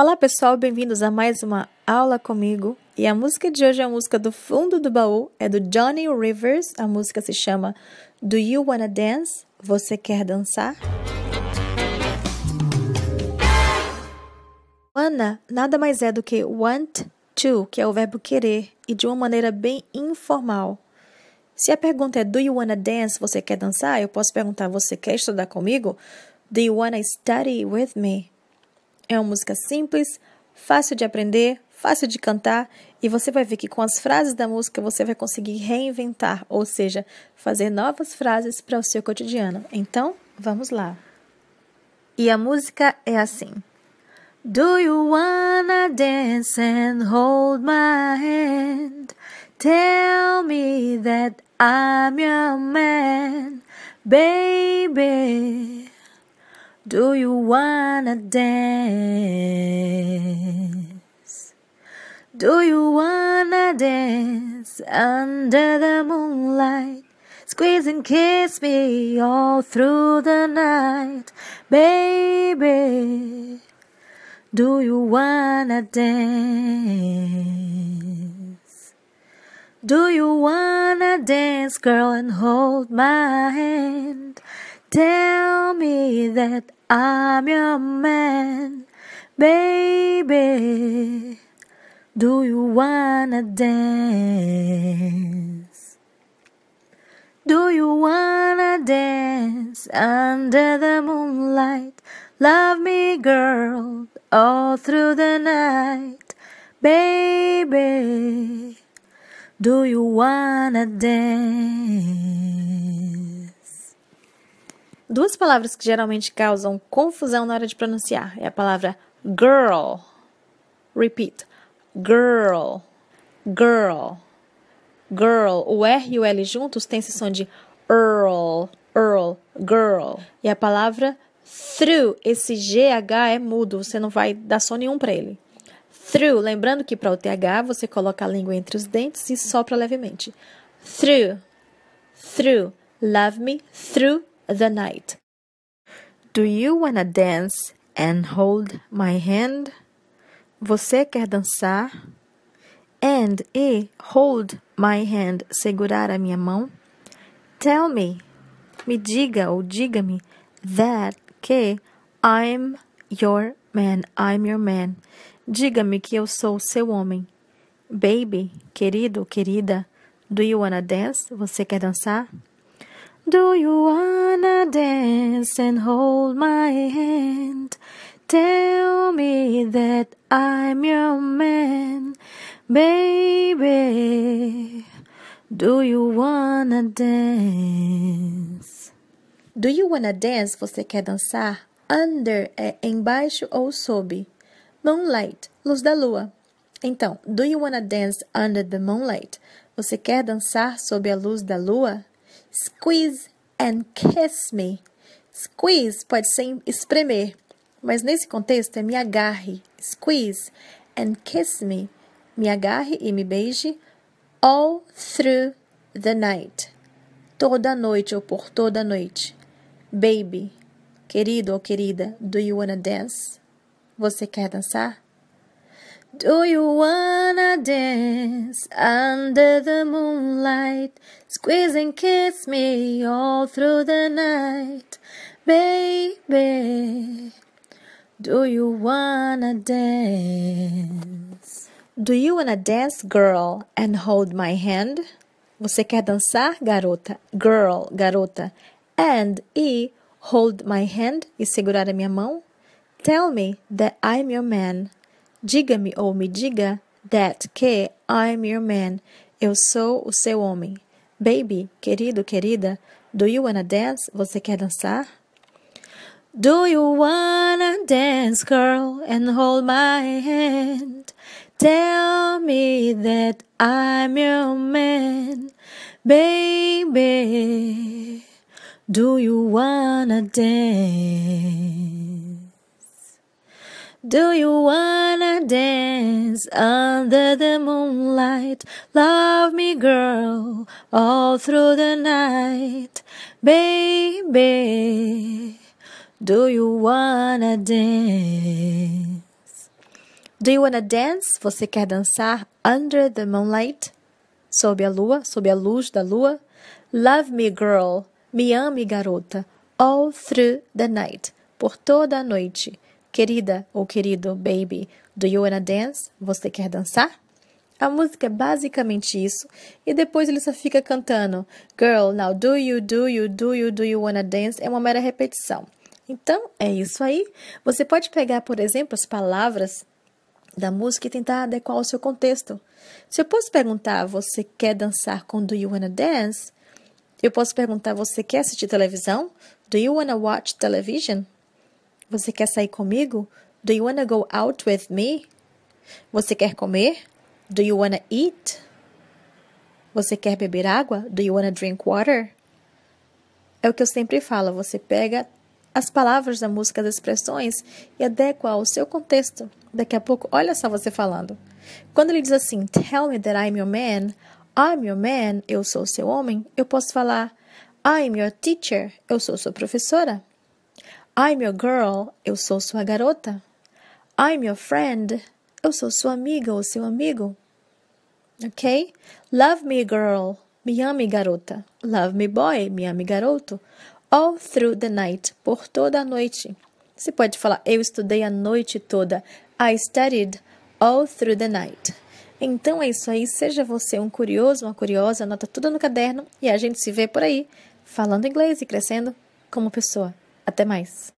Olá pessoal, bem-vindos a mais uma aula comigo. E a música de hoje é a música do fundo do baú, é do Johnny Rivers. A música se chama Do You Wanna Dance? Você quer dançar? Wanna nada mais é do que want to, que é o verbo querer, e de uma maneira bem informal. Se a pergunta é Do you wanna dance? Você quer dançar? Eu posso perguntar Você quer estudar comigo? Do you wanna study with me? É uma música simples, fácil de aprender, fácil de cantar e você vai ver que com as frases da música você vai conseguir reinventar, ou seja, fazer novas frases para o seu cotidiano. Então, vamos lá. E a música é assim: Do you wanna dance and hold my hand? Tell me that I'm your man, baby. Do you wanna dance? Do you wanna dance under the moonlight? Squeeze and kiss me all through the night, baby. Do you wanna dance? Do you wanna dance, girl, and hold my hand? Tell me that I'm your man, baby. Do you wanna dance? Do you wanna dance under the moonlight? Love me, girl, all through the night, baby. Do you wanna dance? Duas palavras que geralmente causam confusão na hora de pronunciar é a palavra girl. Repeat. Girl. Girl. Girl. O R e o L juntos têm esse som de earl, earl, girl. E a palavra through, esse GH é mudo, você não vai dar som nenhum para ele. Through, lembrando que para o TH você coloca a língua entre os dentes e sopra levemente. Through. Through. Love me through the night. Do you wanna dance and hold my hand? Você quer dançar? And e hold my hand, segurar a minha mão? Tell me, me diga ou diga-me that que I'm your man, I'm your man. Diga-me que eu sou seu homem. Baby, querido, querida, do you wanna dance? Você quer dançar? Do you wanna dance and hold my hand? Tell me that I'm your man, baby. Do you wanna dance? Do you wanna dance? Você quer dançar? Under é embaixo ou sob. Moonlight, luz da lua. Então, do you wanna dance under the moonlight? Você quer dançar sob a luz da lua? Squeeze and kiss me. Squeeze pode ser espremer, mas nesse contexto é me agarre. Squeeze and kiss me. Me agarre e me beije all through the night. Toda a noite ou por toda a noite. Baby, querido ou querida, do you wanna dance? Você quer dançar? Do you wanna dance under the moonlight? Squeeze and kiss me all through the night, baby. Do you wanna dance? Do you wanna dance, girl, and hold my hand? Você quer dançar, garota? Girl, garota. And e hold my hand e segurar a minha mão? Tell me that I'm your man. Diga-me ou me diga that que I'm your man. Eu sou o seu homem. Baby, querido, querida, do you wanna dance? Você quer dançar? Do you wanna dance, girl, and hold my hand? Tell me that I'm your man, baby. Do you wanna dance? Do you wanna dance under the moonlight? Love me, girl, all through the night, baby. Do you wanna dance? Do you wanna dance? Você quer dançar under the moonlight? Sob a lua, sob a luz da lua? Love me, girl, me ame, garota, all through the night, por toda a noite. Querida ou querido baby, do you wanna dance? Você quer dançar? A música é basicamente isso, e depois ele só fica cantando Girl, now do you, do you, do you, do you wanna dance? É uma mera repetição. Então, é isso aí. Você pode pegar, por exemplo, as palavras da música e tentar adequar ao seu contexto. Se eu posso perguntar, você quer dançar com Do You Wanna Dance? Eu posso perguntar, você quer assistir televisão? Do You Wanna Watch Television? Você quer sair comigo? Do you wanna go out with me? Você quer comer? Do you wanna eat? Você quer beber água? Do you wanna drink water? É o que eu sempre falo, você pega as palavras da música, as expressões e adequa ao seu contexto. Daqui a pouco, olha só você falando. Quando ele diz assim, tell me that I'm your man, I'm your man, eu sou seu homem, eu posso falar, I'm your teacher, eu sou sua professora. I'm your girl, eu sou sua garota. I'm your friend, eu sou sua amiga ou seu amigo. Ok? Love me, girl, me ame, garota. Love me, boy, me ame, garoto. All through the night, por toda a noite. Você pode falar, eu estudei a noite toda. I studied all through the night. Então é isso aí, seja você um curioso, uma curiosa, anota tudo no caderno e a gente se vê por aí, falando inglês e crescendo como pessoa. Até mais!